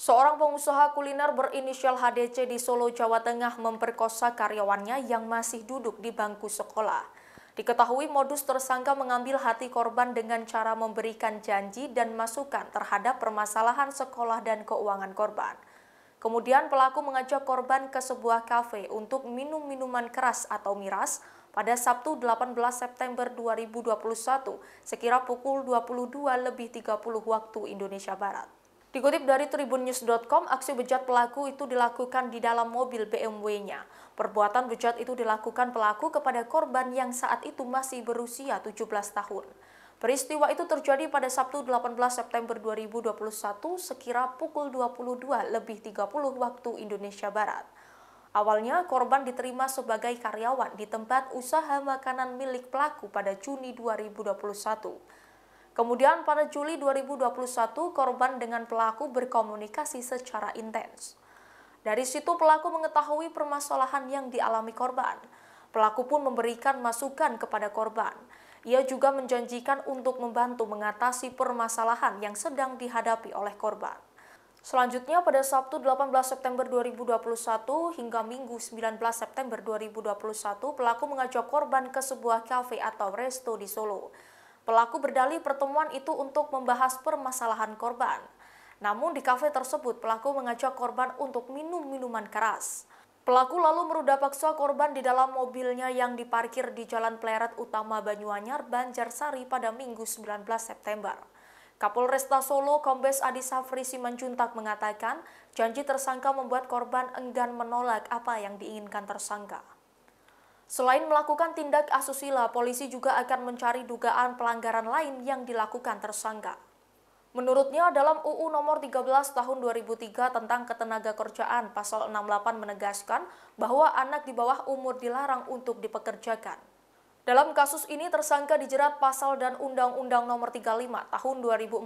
Seorang pengusaha kuliner berinisial HDC di Solo, Jawa Tengah memperkosa karyawannya yang masih duduk di bangku sekolah. Diketahui modus tersangka mengambil hati korban dengan cara memberikan janji dan masukan terhadap permasalahan sekolah dan keuangan korban. Kemudian pelaku mengajak korban ke sebuah kafe untuk minum minuman keras atau miras pada Sabtu 18 September 2021 sekira pukul 22 lebih 30 waktu Indonesia Barat. Dikutip dari tribunnews.com, aksi bejat pelaku itu dilakukan di dalam mobil BMW-nya. Perbuatan bejat itu dilakukan pelaku kepada korban yang saat itu masih berusia 17 tahun. Peristiwa itu terjadi pada Sabtu 18 September 2021 sekira pukul 22 lebih 30 waktu Indonesia Barat. Awalnya korban diterima sebagai karyawan di tempat usaha makanan milik pelaku pada Juni 2021. Kemudian pada Juli 2021, korban dengan pelaku berkomunikasi secara intens. Dari situ pelaku mengetahui permasalahan yang dialami korban. Pelaku pun memberikan masukan kepada korban. Ia juga menjanjikan untuk membantu mengatasi permasalahan yang sedang dihadapi oleh korban. Selanjutnya pada Sabtu 18 September 2021 hingga Minggu 19 September 2021, pelaku mengajak korban ke sebuah kafe atau resto di Solo. Pelaku berdalih pertemuan itu untuk membahas permasalahan korban. Namun di kafe tersebut pelaku mengajak korban untuk minum minuman keras. Pelaku lalu merudah paksa korban di dalam mobilnya yang diparkir di Jalan Pleret Utama Banyuanyar, Banjarsari pada Minggu 19 September. Kapolresta Solo, Kombes Adi Safri Simanjuntak mengatakan, janji tersangka membuat korban enggan menolak apa yang diinginkan tersangka. Selain melakukan tindak asusila, polisi juga akan mencari dugaan pelanggaran lain yang dilakukan tersangka. Menurutnya, dalam UU nomor 13 tahun 2003 tentang ketenaga kerjaan, pasal 68 menegaskan bahwa anak di bawah umur dilarang untuk dipekerjakan. Dalam kasus ini tersangka dijerat pasal dan Undang-Undang Nomor 35 Tahun 2014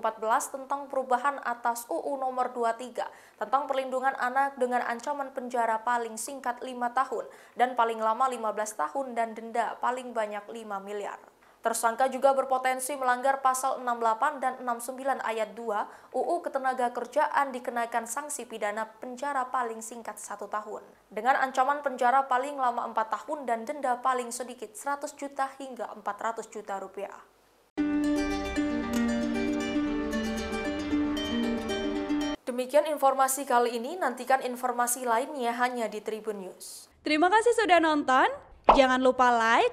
tentang perubahan atas UU Nomor 23 tentang perlindungan anak dengan ancaman penjara paling singkat lima tahun dan paling lama 15 tahun dan denda paling banyak lima miliar. Tersangka juga berpotensi melanggar pasal 68 dan 69 ayat 2 UU Ketenaga Kerjaan dikenakan sanksi pidana penjara paling singkat satu tahun. Dengan ancaman penjara paling lama empat tahun dan denda paling sedikit 100 juta hingga 400 juta rupiah. Demikian informasi kali ini, nantikan informasi lainnya hanya di Tribun News. Terima kasih sudah nonton, jangan lupa like,